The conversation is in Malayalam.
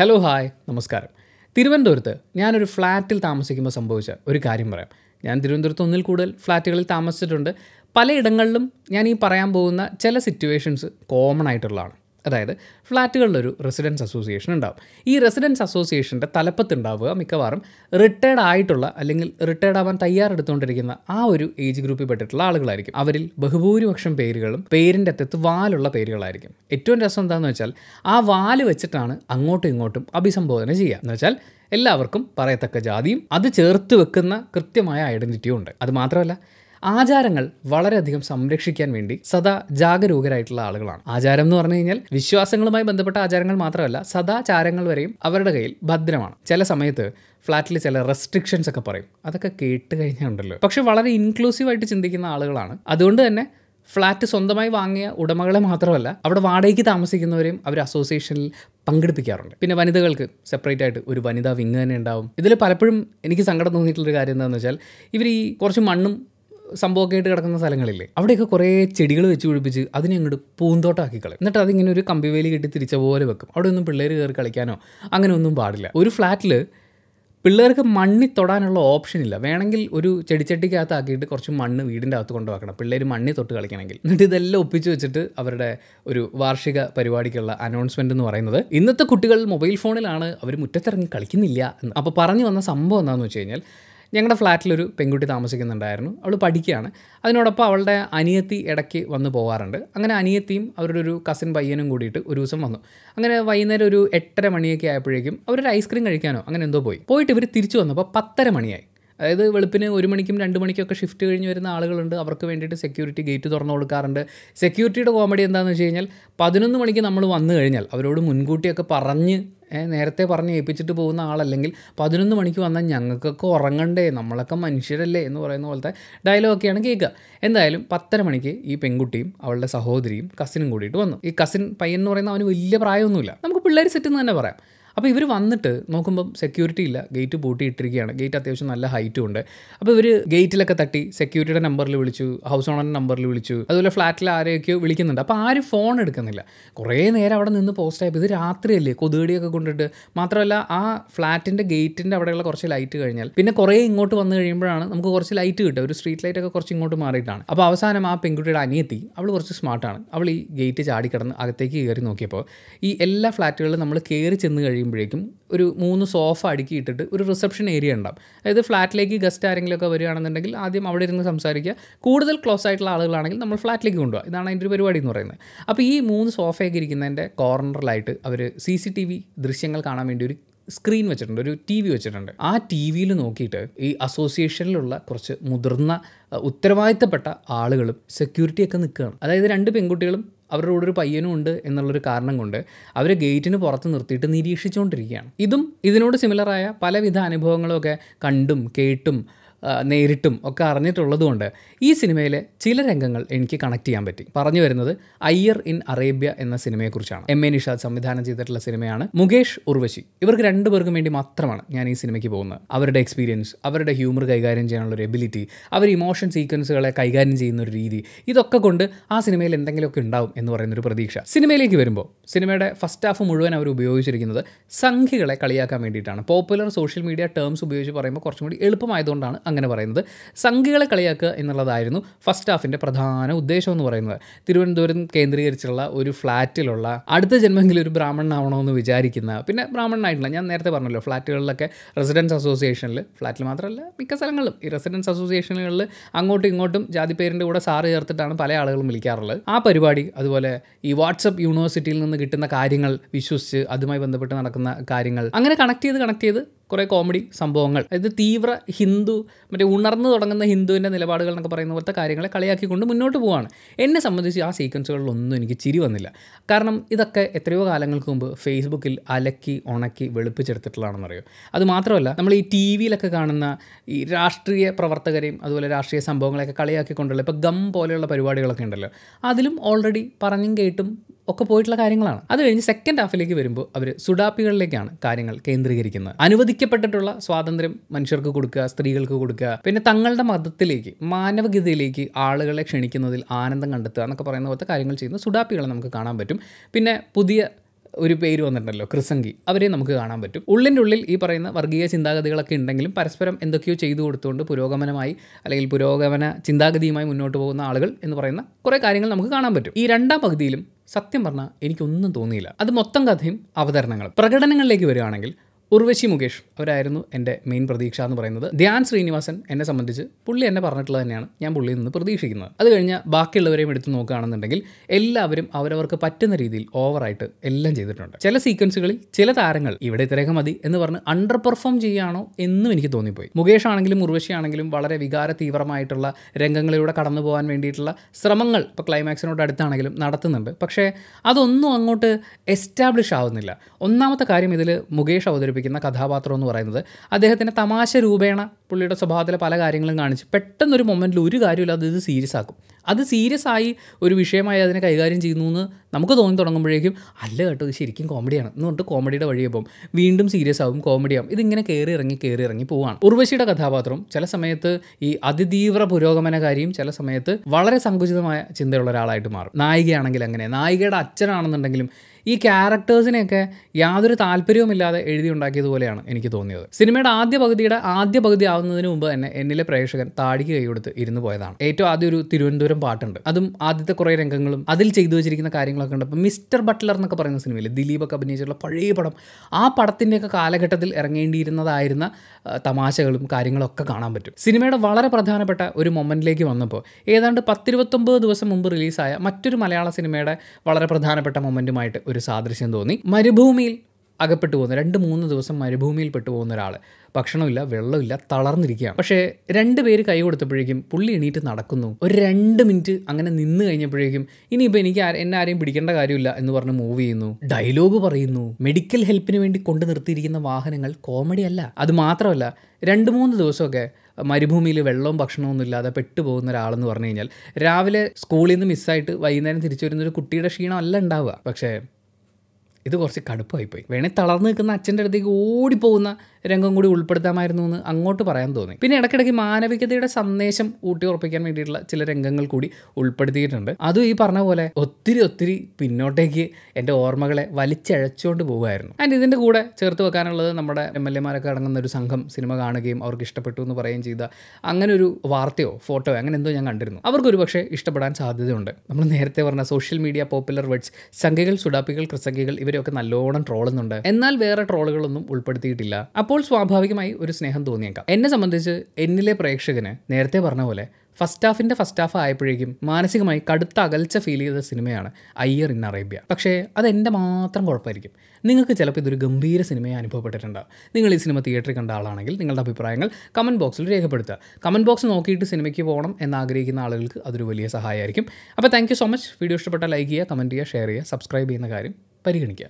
ഹലോ ഹായ് നമസ്കാരം തിരുവനന്തപുരത്ത് ഞാനൊരു ഫ്ലാറ്റിൽ താമസിക്കുമ്പോൾ സംഭവിച്ച ഒരു കാര്യം പറയാം ഞാൻ തിരുവനന്തപുരത്ത് ഒന്നിൽ കൂടുതൽ ഫ്ലാറ്റുകളിൽ താമസിച്ചിട്ടുണ്ട് പലയിടങ്ങളിലും ഞാൻ ഈ പറയാൻ പോകുന്ന ചില സിറ്റുവേഷൻസ് കോമൺ ആയിട്ടുള്ളതാണ് അതായത് ഫ്ലാറ്റുകളിലൊരു റെസിഡൻസ് അസോസിയേഷൻ ഉണ്ടാവും ഈ റെസിഡൻസ് അസോസിയേഷൻ്റെ തലപ്പത്തുണ്ടാവുക മിക്കവാറും റിട്ടയർഡ് ആയിട്ടുള്ള അല്ലെങ്കിൽ റിട്ടയർഡ് ആവാൻ തയ്യാറെടുത്തുകൊണ്ടിരിക്കുന്ന ആ ഒരു ഏജ് ഗ്രൂപ്പിൽ പെട്ടിട്ടുള്ള ആളുകളായിരിക്കും അവരിൽ ബഹുഭൂരിപക്ഷം പേരുകളും പേരിൻ്റെ അറ്റത്ത് വാലുള്ള പേരുകളായിരിക്കും ഏറ്റവും രസം എന്താണെന്ന് വെച്ചാൽ ആ വാല് വെച്ചിട്ടാണ് അങ്ങോട്ടും ഇങ്ങോട്ടും അഭിസംബോധന ചെയ്യുക എന്ന് വെച്ചാൽ എല്ലാവർക്കും പറയത്തക്ക ജാതിയും അത് ചേർത്ത് വെക്കുന്ന കൃത്യമായ ഐഡൻറ്റിറ്റിയും ഉണ്ട് അത് മാത്രമല്ല ആചാരങ്ങൾ വളരെയധികം സംരക്ഷിക്കാൻ വേണ്ടി സദാ ജാഗരൂകരായിട്ടുള്ള ആളുകളാണ് ആചാരം എന്ന് പറഞ്ഞു കഴിഞ്ഞാൽ വിശ്വാസങ്ങളുമായി ബന്ധപ്പെട്ട ആചാരങ്ങൾ മാത്രമല്ല സദാചാരങ്ങൾ വരെയും അവരുടെ കയ്യിൽ ഭദ്രമാണ് ചില സമയത്ത് ഫ്ലാറ്റിൽ ചില റെസ്ട്രിക്ഷൻസ് ഒക്കെ പറയും അതൊക്കെ കേട്ട് കഴിഞ്ഞാൽ പക്ഷെ വളരെ ഇൻക്ലൂസീവായിട്ട് ചിന്തിക്കുന്ന ആളുകളാണ് അതുകൊണ്ട് തന്നെ ഫ്ലാറ്റ് സ്വന്തമായി വാങ്ങിയ ഉടമകളെ മാത്രമല്ല അവിടെ വാടകയ്ക്ക് താമസിക്കുന്നവരെയും അവർ അസോസിയേഷനിൽ പങ്കെടുപ്പിക്കാറുണ്ട് പിന്നെ വനിതകൾക്ക് സെപ്പറേറ്റ് ആയിട്ട് ഒരു വനിതാ വിങ് തന്നെ ഉണ്ടാവും ഇതിൽ പലപ്പോഴും എനിക്ക് സങ്കടം തോന്നിയിട്ടുള്ളൊരു കാര്യം എന്താണെന്ന് വെച്ചാൽ ഇവർ ഈ കുറച്ച് മണ്ണും സംഭവമൊക്കെ ആയിട്ട് കിടക്കുന്ന സ്ഥലങ്ങളില്ലേ അവിടെയൊക്കെ കുറേ ചെടികൾ വെച്ച് പിടിപ്പിച്ച് അതിനെ അങ്ങോട്ട് പൂന്തോട്ടാക്കി കളയും എന്നിട്ട് അതിങ്ങനെ ഒരു കമ്പിവേലി കെട്ടി തിരിച്ച പോലെ വെക്കും അവിടെ ഒന്നും പിള്ളേർ കയറി കളിക്കാനോ അങ്ങനെ ഒന്നും പാടില്ല ഒരു ഫ്ലാറ്റിൽ പിള്ളേർക്ക് മണ്ണി തൊടാനുള്ള ഓപ്ഷൻ ഇല്ല വേണമെങ്കിൽ ഒരു ചെടിച്ചട്ടിക്കകത്താക്കിയിട്ട് കുറച്ച് മണ്ണ് വീടിൻ്റെ അകത്ത് കൊണ്ടുവെക്കണം പിള്ളേർ മണ്ണി തൊട്ട് കളിക്കണമെങ്കിൽ എന്നിട്ട് ഇതെല്ലാം ഒപ്പിച്ച് വെച്ചിട്ട് അവരുടെ ഒരു വാർഷിക പരിപാടിക്കുള്ള അനൗൺസ്മെൻ്റ് എന്ന് പറയുന്നത് ഇന്നത്തെ കുട്ടികൾ മൊബൈൽ ഫോണിലാണ് അവർ മുറ്റത്തിറങ്ങി കളിക്കുന്നില്ല എന്ന് അപ്പോൾ പറഞ്ഞു വന്ന സംഭവം എന്താണെന്ന് വെച്ച് കഴിഞ്ഞാൽ ഞങ്ങളുടെ ഫ്ലാറ്റിലൊരു പെൺകുട്ടി താമസിക്കുന്നുണ്ടായിരുന്നു അവൾ പഠിക്കുകയാണ് അതിനോടൊപ്പം അവളുടെ അനിയത്തി ഇടയ്ക്ക് വന്ന് പോകാറുണ്ട് അങ്ങനെ അനിയത്തിയും അവരുടെ ഒരു കസിൻ പയ്യനും കൂടിയിട്ട് ഒരു ദിവസം വന്നു അങ്ങനെ വൈകുന്നേരം ഒരു എട്ടര മണിയൊക്കെ ആയപ്പോഴേക്കും അവരൊരു ഐസ്ക്രീം കഴിക്കാനോ അങ്ങനെ എന്തോ പോയി പോയിട്ട് ഇവർ തിരിച്ചു വന്നപ്പോൾ പത്തര മണിയായി അതായത് വെളുപ്പിന് ഒരു മണിക്കും രണ്ട് ഒക്കെ ഷിഫ്റ്റ് കഴിഞ്ഞ് വരുന്ന ആളുകളുണ്ട് അവർക്ക് വേണ്ടിയിട്ട് സെക്യൂരിറ്റി ഗേറ്റ് തുറന്നു കൊടുക്കാറുണ്ട് സെക്യൂരിറ്റിയുടെ കോമഡി എന്താണെന്ന് വെച്ച് കഴിഞ്ഞാൽ പതിനൊന്ന് മണിക്ക് നമ്മൾ വന്നു കഴിഞ്ഞാൽ അവരോട് മുൻകൂട്ടിയൊക്കെ പറഞ്ഞ് നേരത്തെ പറഞ്ഞ് ഏൽപ്പിച്ചിട്ട് പോകുന്ന ആളല്ലെങ്കിൽ പതിനൊന്ന് മണിക്ക് വന്നാൽ ഞങ്ങൾക്കൊക്കെ ഉറങ്ങണ്ടേ നമ്മളൊക്കെ മനുഷ്യരല്ലേ എന്ന് പറയുന്ന പോലത്തെ ഡയലോഗൊക്കെയാണ് കേൾക്കുക എന്തായാലും പത്തര മണിക്ക് ഈ പെൺകുട്ടിയും അവളുടെ സഹോദരിയും കസിനും കൂടിയിട്ട് വന്നു ഈ കസിൻ പയ്യൻ എന്ന് പറയുന്ന അവന് വലിയ പ്രായമൊന്നുമില്ല നമുക്ക് പിള്ളേർ സെറ്റ് എന്ന് തന്നെ പറയാം അപ്പോൾ ഇവർ വന്നിട്ട് നോക്കുമ്പോൾ സെക്യൂരിറ്റി ഇല്ല ഗേറ്റ് ഇട്ടിരിക്കുകയാണ് ഗേറ്റ് അത്യാവശ്യം നല്ല ഹൈറ്റും ഉണ്ട് അപ്പോൾ ഇവർ ഗേറ്റിലൊക്കെ തട്ടി സെക്യൂരിറ്റിയുടെ നമ്പറിൽ വിളിച്ചു ഹൗസ് ഓണറിൻ്റെ നമ്പറിൽ വിളിച്ചു അതുപോലെ ഫ്ലാറ്റിൽ ആരെയൊക്കെയോ വിളിക്കുന്നുണ്ട് അപ്പോൾ ആരും ഫോൺ എടുക്കുന്നില്ല കുറേ നേരം അവിടെ നിന്ന് പോസ്റ്റ് ആയപ്പോൾ ഇത് രാത്രിയല്ലേ കൊതുകടിയൊക്കെ കൊണ്ടിട്ട് മാത്രമല്ല ആ ഫ്ലാറ്റിൻ്റെ ഗേറ്റിൻ്റെ അവിടെയുള്ള കുറച്ച് ലൈറ്റ് കഴിഞ്ഞാൽ പിന്നെ കുറേ ഇങ്ങോട്ട് വന്നു കഴിയുമ്പോഴാണ് നമുക്ക് കുറച്ച് ലൈറ്റ് കിട്ടുക ഒരു സ്ട്രീറ്റ് ലൈറ്റ് ഒക്കെ കുറച്ച് ഇങ്ങോട്ട് മാറിയിട്ടാണ് അപ്പോൾ അവസാനം ആ പെൺകുട്ടിയുടെ അനിയത്തി അവൾ കുറച്ച് സ്മാർട്ടാണ് അവൾ ഈ ഗേറ്റ് ചാടിക്കിടന്ന് അകത്തേക്ക് കയറി നോക്കിയപ്പോൾ ഈ എല്ലാ ഫ്ലാറ്റുകളിലും നമ്മൾ കയറി ചെന്ന് കഴിയുമ്പോഴേക്കും ഒരു മൂന്ന് സോഫ അടുക്കിയിട്ടിട്ട് ഒരു റിസപ്ഷൻ ഏരിയ ഉണ്ടാകും അതായത് ഫ്ലാറ്റിലേക്ക് ഗസ്റ്റ് ആരെങ്കിലുമൊക്കെ വരികയാണെന്നുണ്ടെങ്കിൽ ആദ്യം അവിടെ ഇരുന്ന് സംസാരിക്കുക കൂടുതൽ ക്ലോസ് ആയിട്ടുള്ള ആളുകളാണെങ്കിൽ നമ്മൾ ഫ്ലാറ്റിലേക്ക് കൊണ്ടുപോകുക ഇതാണ് അതിൻ്റെ ഒരു പരിപാടി എന്ന് പറയുന്നത് അപ്പോൾ ഈ മൂന്ന് സോഫയൊക്കെ ഇരിക്കുന്നതിൻ്റെ കോർണറിലായിട്ട് അവർ സി സി ടി വി ദൃശ്യങ്ങൾ കാണാൻ വേണ്ടി ഒരു സ്ക്രീൻ വെച്ചിട്ടുണ്ട് ഒരു ടി വി വെച്ചിട്ടുണ്ട് ആ ടി വിയിൽ നോക്കിയിട്ട് ഈ അസോസിയേഷനിലുള്ള കുറച്ച് മുതിർന്ന ഉത്തരവാദിത്തപ്പെട്ട ആളുകളും സെക്യൂരിറ്റിയൊക്കെ നിൽക്കുകയാണ് അതായത് രണ്ട് പെൺകുട്ടികളും അവരുടെ കൂടെ ഒരു പയ്യനും ഉണ്ട് എന്നുള്ളൊരു കാരണം കൊണ്ട് അവർ ഗേറ്റിന് പുറത്ത് നിർത്തിയിട്ട് നിരീക്ഷിച്ചുകൊണ്ടിരിക്കുകയാണ് ഇതും ഇതിനോട് സിമിലറായ പലവിധ അനുഭവങ്ങളൊക്കെ കണ്ടും കേട്ടും നേരിട്ടും ഒക്കെ അറിഞ്ഞിട്ടുള്ളതുകൊണ്ട് ഈ സിനിമയിലെ ചില രംഗങ്ങൾ എനിക്ക് കണക്ട് ചെയ്യാൻ പറ്റി പറഞ്ഞു വരുന്നത് അയ്യർ ഇൻ അറേബ്യ എന്ന സിനിമയെക്കുറിച്ചാണ് എം എ നിഷാദ് സംവിധാനം ചെയ്തിട്ടുള്ള സിനിമയാണ് മുകേഷ് ഉർവശി ഇവർക്ക് രണ്ടുപേർക്കും വേണ്ടി മാത്രമാണ് ഞാൻ ഈ സിനിമയ്ക്ക് പോകുന്നത് അവരുടെ എക്സ്പീരിയൻസ് അവരുടെ ഹ്യൂമർ കൈകാര്യം ചെയ്യാനുള്ള ഒരു എബിലിറ്റി അവർ ഇമോഷൻ സീക്വൻസുകളെ കൈകാര്യം ചെയ്യുന്ന ഒരു രീതി ഇതൊക്കെ കൊണ്ട് ആ സിനിമയിൽ എന്തെങ്കിലുമൊക്കെ ഉണ്ടാവും എന്ന് പറയുന്നൊരു പ്രതീക്ഷ സിനിമയിലേക്ക് വരുമ്പോൾ സിനിമയുടെ ഫസ്റ്റ് ഹാഫ് മുഴുവൻ അവർ ഉപയോഗിച്ചിരിക്കുന്നത് സംഖ്യകളെ കളിയാക്കാൻ വേണ്ടിയിട്ടാണ് പോപ്പുലർ സോഷ്യൽ മീഡിയ ടേംസ് ഉപയോഗിച്ച് പറയുമ്പോൾ കുറച്ചും കൂടി എളുപ്പമായതുകൊണ്ടാണ് അങ്ങനെ പറയുന്നത് സംഘികളെ കളിയാക്കുക എന്നുള്ളതായിരുന്നു ഫസ്റ്റ് ഹാഫിൻ്റെ പ്രധാന ഉദ്ദേശം എന്ന് പറയുന്നത് തിരുവനന്തപുരം കേന്ദ്രീകരിച്ചുള്ള ഒരു ഫ്ലാറ്റിലുള്ള അടുത്ത ജന്മെങ്കിലും ഒരു ബ്രാഹ്മണനാവണമെന്ന് വിചാരിക്കുന്ന പിന്നെ ബ്രാഹ്മണനായിട്ടില്ല ഞാൻ നേരത്തെ പറഞ്ഞല്ലോ ഫ്ലാറ്റുകളിലൊക്കെ റെസിഡൻസ് അസോസിയേഷനിൽ ഫ്ലാറ്റിൽ മാത്രമല്ല മിക്ക സ്ഥലങ്ങളിലും ഈ റെസിഡൻസ് അസോസിയേഷനുകളിൽ അങ്ങോട്ടും ഇങ്ങോട്ടും ജാതി പേരിൻ്റെ കൂടെ സാറ് ചേർത്തിട്ടാണ് പല ആളുകളും വിളിക്കാറുള്ളത് ആ പരിപാടി അതുപോലെ ഈ വാട്സപ്പ് യൂണിവേഴ്സിറ്റിയിൽ നിന്ന് കിട്ടുന്ന കാര്യങ്ങൾ വിശ്വസിച്ച് അതുമായി ബന്ധപ്പെട്ട് നടക്കുന്ന കാര്യങ്ങൾ അങ്ങനെ കണക്ട് ചെയ്ത് കണക്ട് ചെയ്ത് കുറേ കോമഡി സംഭവങ്ങൾ അതായത് തീവ്ര ഹിന്ദു മറ്റേ ഉണർന്നു തുടങ്ങുന്ന ഹിന്ദുവിൻ്റെ നിലപാടുകൾ എന്നൊക്കെ പറയുന്ന പോലത്തെ കാര്യങ്ങളെ കളിയാക്കിക്കൊണ്ട് മുന്നോട്ട് പോവാണ് എന്നെ സംബന്ധിച്ച് ആ സീക്വൻസുകളിലൊന്നും എനിക്ക് ചിരി വന്നില്ല കാരണം ഇതൊക്കെ എത്രയോ കാലങ്ങൾക്ക് മുമ്പ് ഫേസ്ബുക്കിൽ അലക്കി ഉണക്കി വെളുപ്പിച്ചെടുത്തിട്ടുള്ളതാണെന്നറിയോ അത് മാത്രമല്ല നമ്മൾ ഈ ടി വിയിലൊക്കെ കാണുന്ന ഈ രാഷ്ട്രീയ പ്രവർത്തകരെയും അതുപോലെ രാഷ്ട്രീയ സംഭവങ്ങളെയൊക്കെ കളിയാക്കിക്കൊണ്ടുള്ള ഇപ്പോൾ ഗം പോലെയുള്ള പരിപാടികളൊക്കെ ഉണ്ടല്ലോ അതിലും ഓൾറെഡി പറഞ്ഞും കേട്ടും ഒക്കെ പോയിട്ടുള്ള കാര്യങ്ങളാണ് അത് കഴിഞ്ഞ് സെക്കൻഡ് ഹാഫിലേക്ക് വരുമ്പോൾ അവർ സുഡാപ്പികളിലേക്കാണ് കാര്യങ്ങൾ കേന്ദ്രീകരിക്കുന്നത് അനുവദിക്കപ്പെട്ടിട്ടുള്ള സ്വാതന്ത്ര്യം മനുഷ്യർക്ക് കൊടുക്കുക സ്ത്രീകൾക്ക് കൊടുക്കുക പിന്നെ തങ്ങളുടെ മതത്തിലേക്ക് മാനവഗതിയിലേക്ക് ആളുകളെ ക്ഷണിക്കുന്നതിൽ ആനന്ദം കണ്ടെത്തുക എന്നൊക്കെ പറയുന്ന പോലത്തെ കാര്യങ്ങൾ ചെയ്യുന്ന സുഡാപ്പികളെ നമുക്ക് കാണാൻ പറ്റും പിന്നെ പുതിയ ഒരു പേര് വന്നിട്ടുണ്ടല്ലോ ക്രിസംഗി അവരെ നമുക്ക് കാണാൻ പറ്റും ഉള്ളിൻ്റെ ഉള്ളിൽ ഈ പറയുന്ന വർഗീയ ചിന്താഗതികളൊക്കെ ഉണ്ടെങ്കിലും പരസ്പരം എന്തൊക്കെയോ ചെയ്തു കൊടുത്തുകൊണ്ട് പുരോഗമനമായി അല്ലെങ്കിൽ പുരോഗമന ചിന്താഗതിയുമായി മുന്നോട്ട് പോകുന്ന ആളുകൾ എന്ന് പറയുന്ന കുറേ കാര്യങ്ങൾ നമുക്ക് കാണാൻ പറ്റും ഈ രണ്ടാം പകുതിയിലും സത്യം പറഞ്ഞാൽ എനിക്കൊന്നും തോന്നിയില്ല അത് മൊത്തം കഥയും അവതരണങ്ങളും പ്രകടനങ്ങളിലേക്ക് വരികയാണെങ്കിൽ ഉർവശി മുകേഷ് അവരായിരുന്നു എൻ്റെ മെയിൻ പ്രതീക്ഷ എന്ന് പറയുന്നത് ധ്യാൻ ശ്രീനിവാസൻ എന്നെ സംബന്ധിച്ച് പുള്ളി എന്നെ പറഞ്ഞിട്ടുള്ളത് തന്നെയാണ് ഞാൻ പുള്ളിയിൽ നിന്ന് പ്രതീക്ഷിക്കുന്നത് അത് കഴിഞ്ഞ് ബാക്കിയുള്ളവരെയും എടുത്ത് നോക്കുകയാണെന്നുണ്ടെങ്കിൽ എല്ലാവരും അവരവർക്ക് പറ്റുന്ന രീതിയിൽ ഓവറായിട്ട് എല്ലാം ചെയ്തിട്ടുണ്ട് ചില സീക്വൻസുകളിൽ ചില താരങ്ങൾ ഇവിടെ ഇത്രയൊക്കെ മതി എന്ന് പറഞ്ഞ് അണ്ടർ പെർഫോം ചെയ്യുകയാണോ എന്നും എനിക്ക് തോന്നിപ്പോയി മുകേഷ് ആണെങ്കിലും ഉർവശി ആണെങ്കിലും വളരെ വികാര തീവ്രമായിട്ടുള്ള രംഗങ്ങളിലൂടെ കടന്നു പോകാൻ വേണ്ടിയിട്ടുള്ള ശ്രമങ്ങൾ ഇപ്പോൾ ക്ലൈമാക്സിനോട് അടുത്താണെങ്കിലും നടത്തുന്നുണ്ട് പക്ഷേ അതൊന്നും അങ്ങോട്ട് എസ്റ്റാബ്ലിഷ് ആവുന്നില്ല ഒന്നാമത്തെ കാര്യം ഇതിൽ മുകേഷ് അവതരിപ്പിക്കും അവതരിപ്പിക്കുന്ന കഥാപാത്രം എന്ന് പറയുന്നത് അദ്ദേഹത്തിൻ്റെ തമാശ രൂപേണ പുള്ളിയുടെ സ്വഭാവത്തിലെ പല കാര്യങ്ങളും കാണിച്ച് പെട്ടെന്നൊരു മൊമെൻറ്റിൽ ഒരു കാര്യമില്ലാതെ ഇത് സീരിയസ് ആക്കും അത് സീരിയസ് ആയി ഒരു വിഷയമായി അതിനെ കൈകാര്യം ചെയ്യുന്നു എന്ന് നമുക്ക് തോന്നി തുടങ്ങുമ്പോഴേക്കും അല്ല കേട്ടോ ഇത് ശരിക്കും കോമഡിയാണ് എന്ന് പറഞ്ഞിട്ട് കോമഡിയുടെ വഴി വീണ്ടും സീരിയസ് ആവും കോമഡി ആവും ഇതിങ്ങനെ കയറി ഇറങ്ങി കയറി ഇറങ്ങി പോവാണ് ഉർവശിയുടെ കഥാപാത്രം ചില സമയത്ത് ഈ അതിതീവ്ര പുരോഗമനകാരിയും ചില സമയത്ത് വളരെ സങ്കുചിതമായ ചിന്തയുള്ള ഒരാളായിട്ട് മാറും നായികയാണെങ്കിൽ അങ്ങനെ നായികയുടെ അച്ഛനാണെന്നുണ്ടെങ്കിലും ഈ ക്യാരക്ടേഴ്സിനെയൊക്കെ യാതൊരു താല്പര്യവുമില്ലാതെ ഉണ്ടാക്കിയതുപോലെയാണ് എനിക്ക് തോന്നിയത് സിനിമയുടെ ആദ്യ പകുതിയുടെ ആദ്യ പകുതി ആവുന്നതിന് മുമ്പ് തന്നെ എന്നിലെ പ്രേക്ഷകൻ താടിക്ക് കൈ കൊടുത്ത് ഇരുന്ന് പോയതാണ് ഏറ്റവും ആദ്യം ഒരു തിരുവനന്തപുരം ഒരു പാട്ടുണ്ട് അതും ആദ്യത്തെ കുറേ രംഗങ്ങളും അതിൽ ചെയ്തു വെച്ചിരിക്കുന്ന കാര്യങ്ങളൊക്കെ ഉണ്ട് അപ്പം മിസ്റ്റർ ബട്ട്ലർ എന്നൊക്കെ പറയുന്ന സിനിമയിൽ ദിലീപൊക്കെ അഭിനയിച്ചിട്ടുള്ള പഴയ പടം ആ പടത്തിൻ്റെയൊക്കെ കാലഘട്ടത്തിൽ ഇറങ്ങേണ്ടിയിരുന്നതായിരുന്ന തമാശകളും കാര്യങ്ങളൊക്കെ കാണാൻ പറ്റും സിനിമയുടെ വളരെ പ്രധാനപ്പെട്ട ഒരു മൊമെൻറ്റിലേക്ക് വന്നപ്പോൾ ഏതാണ്ട് പത്തിരുപത്തൊമ്പത് ദിവസം മുമ്പ് റിലീസായ മറ്റൊരു മലയാള സിനിമയുടെ വളരെ പ്രധാനപ്പെട്ട മൊമെൻറ്റുമായിട്ട് ഒരു സാദൃശ്യം തോന്നി മരുഭൂമിയിൽ അകപ്പെട്ടു പോകുന്ന രണ്ട് മൂന്ന് ദിവസം മരുഭൂമിയിൽ പെട്ടു പോകുന്ന ഒരാൾ ഭക്ഷണമില്ല വെള്ളമില്ല തളർന്നിരിക്കുകയാണ് പക്ഷേ രണ്ട് പേര് കൈ കൊടുത്തപ്പോഴേക്കും പുള്ളി എണീറ്റ് നടക്കുന്നു ഒരു രണ്ട് മിനിറ്റ് അങ്ങനെ നിന്ന് കഴിഞ്ഞപ്പോഴേക്കും ഇനിയിപ്പോൾ എനിക്ക് എന്നെ ആരെയും പിടിക്കേണ്ട കാര്യമില്ല എന്ന് പറഞ്ഞ് മൂവ് ചെയ്യുന്നു ഡയലോഗ് പറയുന്നു മെഡിക്കൽ ഹെൽപ്പിന് വേണ്ടി കൊണ്ടു നിർത്തിയിരിക്കുന്ന വാഹനങ്ങൾ കോമഡി അല്ല അത് മാത്രമല്ല രണ്ട് മൂന്ന് ദിവസമൊക്കെ മരുഭൂമിയിൽ വെള്ളവും ഭക്ഷണമൊന്നും ഇല്ലാതെ പെട്ടുപോകുന്ന ഒരാളെന്ന് പറഞ്ഞു കഴിഞ്ഞാൽ രാവിലെ സ്കൂളിൽ നിന്ന് മിസ്സായിട്ട് വൈകുന്നേരം തിരിച്ചു വരുന്ന ഒരു കുട്ടിയുടെ ക്ഷീണമല്ല ഉണ്ടാവുക പക്ഷേ ഇത് കുറച്ച് പോയി വേണേൽ തളർന്ന് നിൽക്കുന്ന അച്ഛൻ്റെ അടുത്തേക്ക് ഓടിപ്പോകുന്ന രംഗം കൂടി ഉൾപ്പെടുത്താമായിരുന്നു എന്ന് അങ്ങോട്ട് പറയാൻ തോന്നി പിന്നെ ഇടയ്ക്കിടയ്ക്ക് മാനവികതയുടെ സന്ദേശം ഊട്ടി ഉറപ്പിക്കാൻ വേണ്ടിയിട്ടുള്ള ചില രംഗങ്ങൾ കൂടി ഉൾപ്പെടുത്തിയിട്ടുണ്ട് അതും ഈ പറഞ്ഞ പോലെ ഒത്തിരി ഒത്തിരി പിന്നോട്ടേക്ക് എൻ്റെ ഓർമ്മകളെ വലിച്ചഴച്ചുകൊണ്ട് പോകുമായിരുന്നു ആൻഡ് ഇതിൻ്റെ കൂടെ ചേർത്ത് വെക്കാനുള്ളത് നമ്മുടെ എം എൽ എമാരൊക്കെ അടങ്ങുന്ന ഒരു സംഘം സിനിമ കാണുകയും അവർക്ക് ഇഷ്ടപ്പെട്ടു എന്ന് പറയുകയും ചെയ്ത അങ്ങനെ ഒരു വാർത്തയോ ഫോട്ടോ അങ്ങനെ എന്തോ ഞാൻ കണ്ടിരുന്നു അവർക്കൊരു പക്ഷേ ഇഷ്ടപ്പെടാൻ സാധ്യതയുണ്ട് നമ്മൾ നേരത്തെ പറഞ്ഞ സോഷ്യൽ മീഡിയ പോപ്പുലർ വേർഡ്സ് സംഖ്യകൾ സുഡാപ്പികൾ കൃസംഖ്യകൾ ഇവ ഇവരെയൊക്കെ നല്ലോണം ട്രോളുന്നുണ്ട് എന്നാൽ വേറെ ട്രോളുകളൊന്നും ഉൾപ്പെടുത്തിയിട്ടില്ല അപ്പോൾ സ്വാഭാവികമായി ഒരു സ്നേഹം തോന്നിയേക്കാം എന്നെ സംബന്ധിച്ച് എന്നിലെ പ്രേക്ഷകന് നേരത്തെ പറഞ്ഞ പോലെ ഫസ്റ്റ് ഹാഫിന്റെ ഫസ്റ്റ് ഹാഫ് ആയപ്പോഴേക്കും മാനസികമായി കടുത്ത അകൽച്ച ഫീൽ ചെയ്ത സിനിമയാണ് അയ്യർ ഇൻ അറേബ്യ പക്ഷേ അത് അതെൻ്റെ മാത്രം കുഴപ്പമായിരിക്കും നിങ്ങൾക്ക് ചിലപ്പോൾ ഇതൊരു ഗംഭീര സിനിമയെ അനുഭവപ്പെട്ടിട്ടുണ്ടാവും നിങ്ങൾ ഈ സിനിമ തിയേറ്ററിൽ കണ്ട ആളാണെങ്കിൽ നിങ്ങളുടെ അഭിപ്രായങ്ങൾ കമൻറ്റ് ബോക്സിൽ രേഖപ്പെടുത്തുക കമൻറ്റ് ബോക്സ് നോക്കിയിട്ട് സിനിമയ്ക്ക് പോകണം എന്ന് ആഗ്രഹിക്കുന്ന ആളുകൾക്ക് അതൊരു വലിയ സഹായമായിരിക്കും അപ്പോൾ താങ്ക് സോ മച്ച് വീഡിയോ ഇഷ്ടപ്പെട്ടാൽ ലൈക്ക് ചെയ്യുക കമൻറ്റ് ചെയ്യുക ഷെയർ ചെയ്യുക സബ്സ്ക്രൈബ് ചെയ്യുന്ന കാര്യം പരിഗണിക്കാം